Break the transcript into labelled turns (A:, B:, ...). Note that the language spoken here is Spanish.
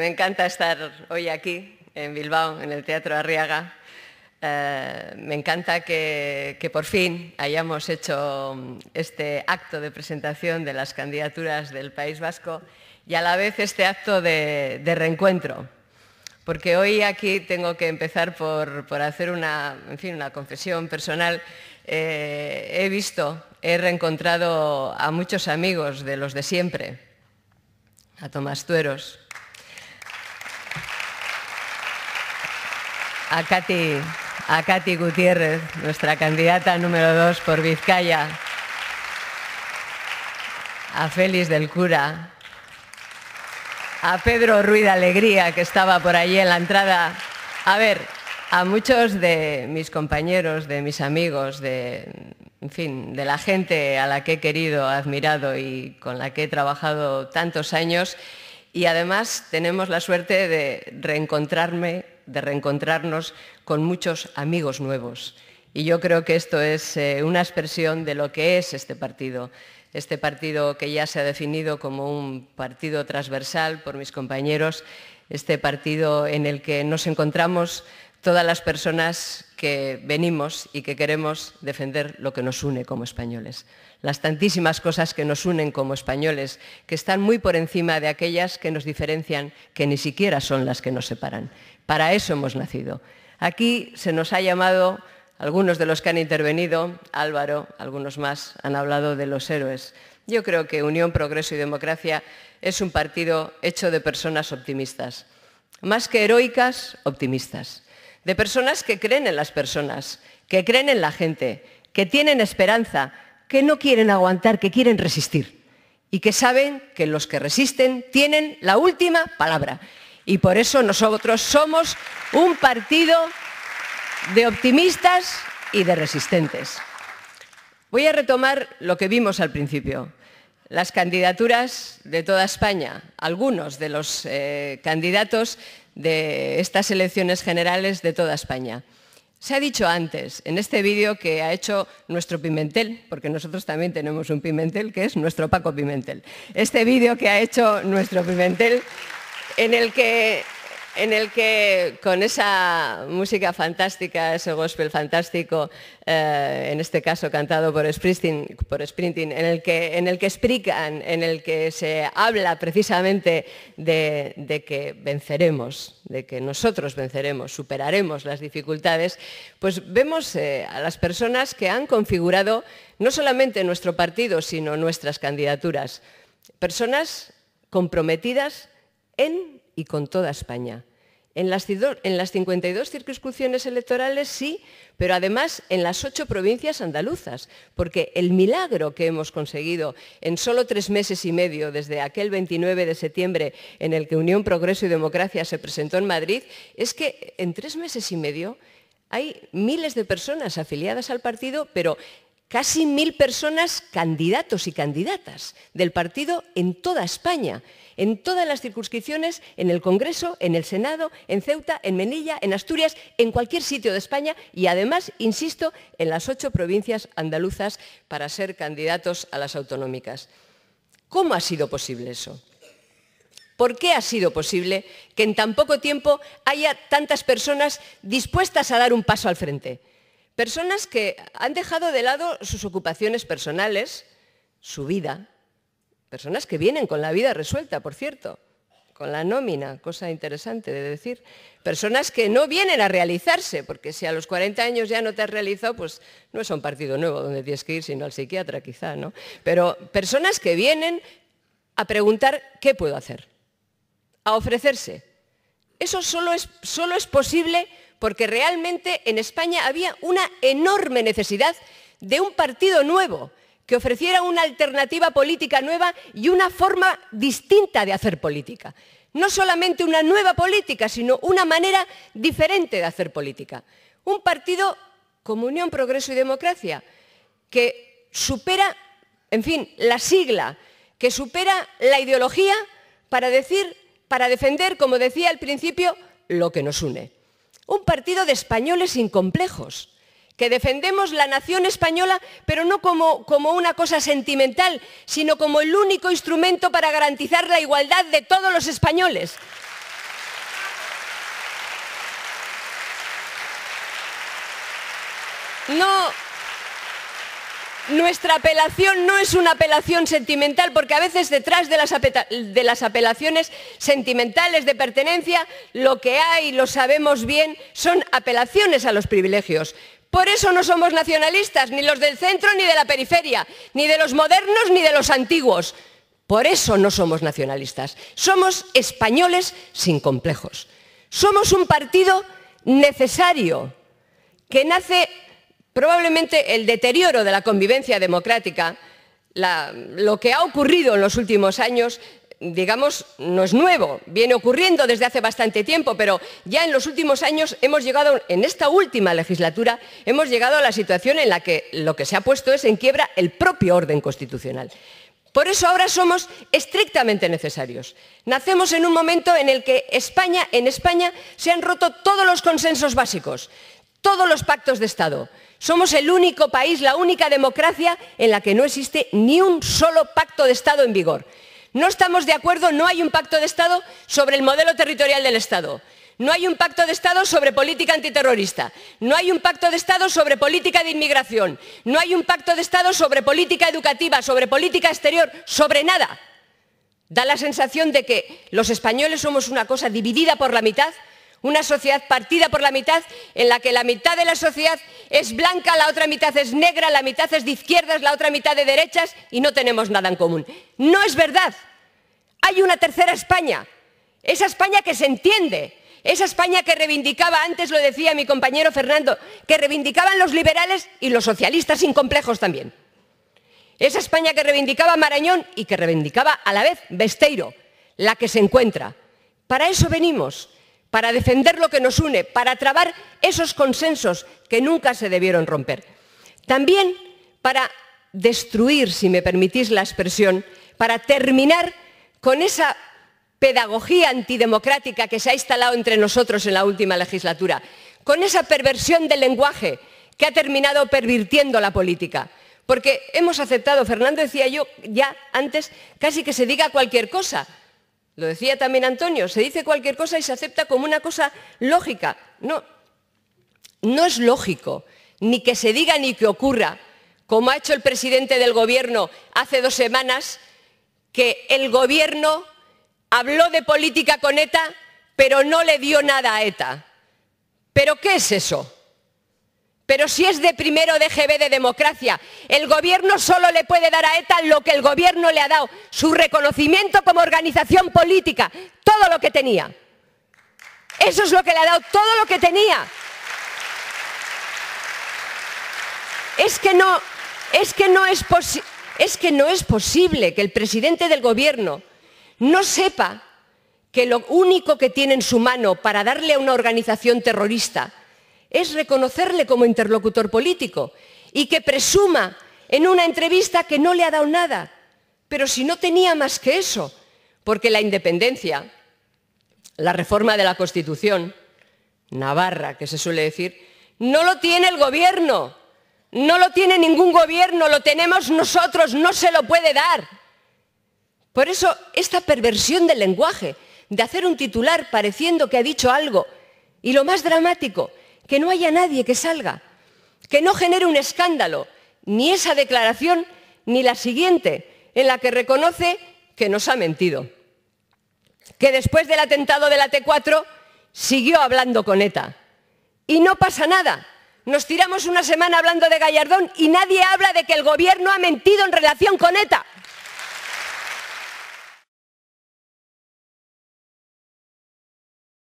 A: Me encanta estar hoy aquí, en Bilbao, en el Teatro Arriaga. Eh, me encanta que, por fin hayamos hecho este acto de presentación de las candidaturas del País Vasco y a la vez este acto de, reencuentro. Porque hoy aquí tengo que empezar por, hacer una, en fin, una confesión personal. Eh, he visto, he reencontrado a muchos amigos de los de siempre, a Tomás Tueros, a Katy, a Gutiérrez, nuestra candidata número dos por Vizcaya, a Félix del Cura, a Pedro Ruiz de Alegría, que estaba por allí en la entrada. A ver, a muchos de mis compañeros, de mis amigos, de, en fin, de la gente a la que he querido, admirado y con la que he trabajado tantos años. Y además tenemos la suerte de reencontrarme de reencontrarnos con muchos amigos nuevos. Y yo creo que esto es eh, una expresión de lo que es este partido. Este partido que ya se ha definido como un partido transversal por mis compañeros, este partido en el que nos encontramos todas las personas que venimos y que queremos defender lo que nos une como españoles. Las tantísimas cosas que nos unen como españoles, que están muy por encima de aquellas que nos diferencian, que ni siquiera son las que nos separan. Para eso hemos nacido. Aquí se nos ha llamado, algunos de los que han intervenido, Álvaro, algunos más, han hablado de los héroes. Yo creo que Unión, Progreso y Democracia es un partido hecho de personas optimistas. Más que heroicas, optimistas. De personas que creen en las personas, que creen en la gente, que tienen esperanza, que no quieren aguantar, que quieren resistir. Y que saben que los que resisten tienen la última palabra y por eso nosotros somos un partido de optimistas y de resistentes. Voy a retomar lo que vimos al principio. Las candidaturas de toda España, algunos de los eh, candidatos de estas elecciones generales de toda España. Se ha dicho antes, en este vídeo que ha hecho nuestro Pimentel, porque nosotros también tenemos un Pimentel, que es nuestro Paco Pimentel. Este vídeo que ha hecho nuestro Pimentel en el que con esa música fantástica, ese gospel fantástico, eh, en este caso cantado por Sprinting, en, el que, explican, en el que se habla precisamente de, que venceremos, de que nosotros venceremos, superaremos las dificultades, pues vemos eh, a las personas que han configurado no solamente nuestro partido, sino nuestras candidaturas. Personas comprometidas en y con toda España. En las, 52 circunscripciones electorales sí, pero además en las ocho provincias andaluzas, porque el milagro que hemos conseguido en solo tres meses y medio, desde aquel 29 de septiembre en el que Unión Progreso y Democracia se presentó en Madrid, es que en tres meses y medio hay miles de personas afiliadas al partido, pero casi mil personas, candidatos y candidatas del partido en toda España, en todas las circunscripciones, en el Congreso, en el Senado, en Ceuta, en Menilla, en Asturias, en cualquier sitio de España y además, insisto, en las ocho provincias andaluzas para ser candidatos a las autonómicas. ¿Cómo ha sido posible eso? ¿Por qué ha sido posible que en tan poco tiempo haya tantas personas dispuestas a dar un paso al frente? Personas que han dejado de lado sus ocupaciones personales, su vida. Personas que vienen con la vida resuelta, por cierto, con la nómina, cosa interesante de decir. Personas que no vienen a realizarse, porque si a los 40 años ya no te has realizado, pues no es un partido nuevo donde tienes que ir, sino al psiquiatra quizá, ¿no? Pero personas que vienen a preguntar qué puedo hacer, a ofrecerse. Eso solo es, solo es posible porque realmente en España había una enorme necesidad de un partido nuevo que ofreciera una alternativa política nueva y una forma distinta de hacer política. No solamente una nueva política, sino una manera diferente de hacer política. Un partido como Unión, Progreso y Democracia, que supera, en fin, la sigla, que supera la ideología para decir, para defender, como decía al principio, lo que nos une. Un partido de españoles incomplejos, que defendemos la nación española, pero no como, como, una cosa sentimental, sino como el único instrumento para garantizar la igualdad de todos los españoles. No, nuestra apelación no es una apelación sentimental, porque a veces detrás de las, apelaciones sentimentales de pertenencia, lo que hay, lo sabemos bien, son apelaciones a los privilegios. Por eso no somos nacionalistas, ni los del centro ni de la periferia, ni de los modernos ni de los antiguos. Por eso no somos nacionalistas. Somos españoles sin complejos. Somos un partido necesario que nace probablemente el deterioro de la convivencia democrática, lo que ha ocurrido en los últimos años, digamos, no es nuevo, viene ocurriendo desde hace bastante tiempo, pero ya en los últimos años hemos llegado, en esta última legislatura, hemos llegado a la situación en la que lo que se ha puesto es en quiebra el propio orden constitucional. Por eso ahora somos estrictamente necesarios. Nacemos en un momento en el que España, en España se han roto todos los consensos básicos todos los pactos de Estado. Somos el único país, la única democracia en la que no existe ni un solo pacto de Estado en vigor. No estamos de acuerdo, no hay un pacto de Estado sobre el modelo territorial del Estado. No hay un pacto de Estado sobre política antiterrorista. No hay un pacto de Estado sobre política de inmigración. No hay un pacto de Estado sobre política educativa, sobre política exterior, sobre nada. Da la sensación de que los españoles somos una cosa dividida por la mitad una sociedad partida por la mitad, en la que la mitad de la sociedad es blanca, la otra mitad es negra, la mitad es de izquierdas, la otra mitad de derechas y no tenemos nada en común. No es verdad. Hay una tercera España, esa España que se entiende, esa España que reivindicaba, antes lo decía mi compañero Fernando, que reivindicaban los liberales y los socialistas sin complejos también. Esa España que reivindicaba Marañón y que reivindicaba a la vez Besteiro, la que se encuentra. Para eso venimos para defender lo que nos une, para trabar esos consensos que nunca se debieron romper. También para destruir, si me permitís la expresión, para terminar con esa pedagogía antidemocrática que se ha instalado entre nosotros en la última legislatura, con esa perversión del lenguaje que ha terminado pervirtiendo la política. Porque hemos aceptado, Fernando decía yo ya antes, casi que se diga cualquier cosa, lo decía también Antonio, se dice cualquier cosa y se acepta como una cosa lógica. No, no es lógico, ni que se diga ni que ocurra, como ha hecho el presidente del Gobierno hace dos semanas, que el Gobierno habló de política con ETA, pero no le dio nada a ETA. ¿Pero qué es eso? Pero si es de primero DGB de democracia, el gobierno solo le puede dar a ETA lo que el gobierno le ha dado, su reconocimiento como organización política, todo lo que tenía. Eso es lo que le ha dado, todo lo que tenía. Es que no es, que no es posible que el presidente del gobierno no sepa que lo único que tiene en su mano para darle a una organización terrorista es reconocerle como interlocutor político y que presuma en una entrevista que no le ha dado nada, pero si no tenía más que eso, porque la independencia, la reforma de la Constitución, Navarra, que se suele decir, no lo tiene el gobierno, no lo tiene ningún gobierno, lo tenemos nosotros, no se lo puede dar. Por eso esta perversión del lenguaje, de hacer un titular pareciendo que ha dicho algo, y lo más dramático, que no haya nadie que salga, que no genere un escándalo, ni esa declaración ni la siguiente, en la que reconoce que nos ha mentido. Que después del atentado de la T4 siguió hablando con ETA. Y no pasa nada. Nos tiramos una semana hablando de Gallardón y nadie habla de que el gobierno ha mentido en relación con ETA.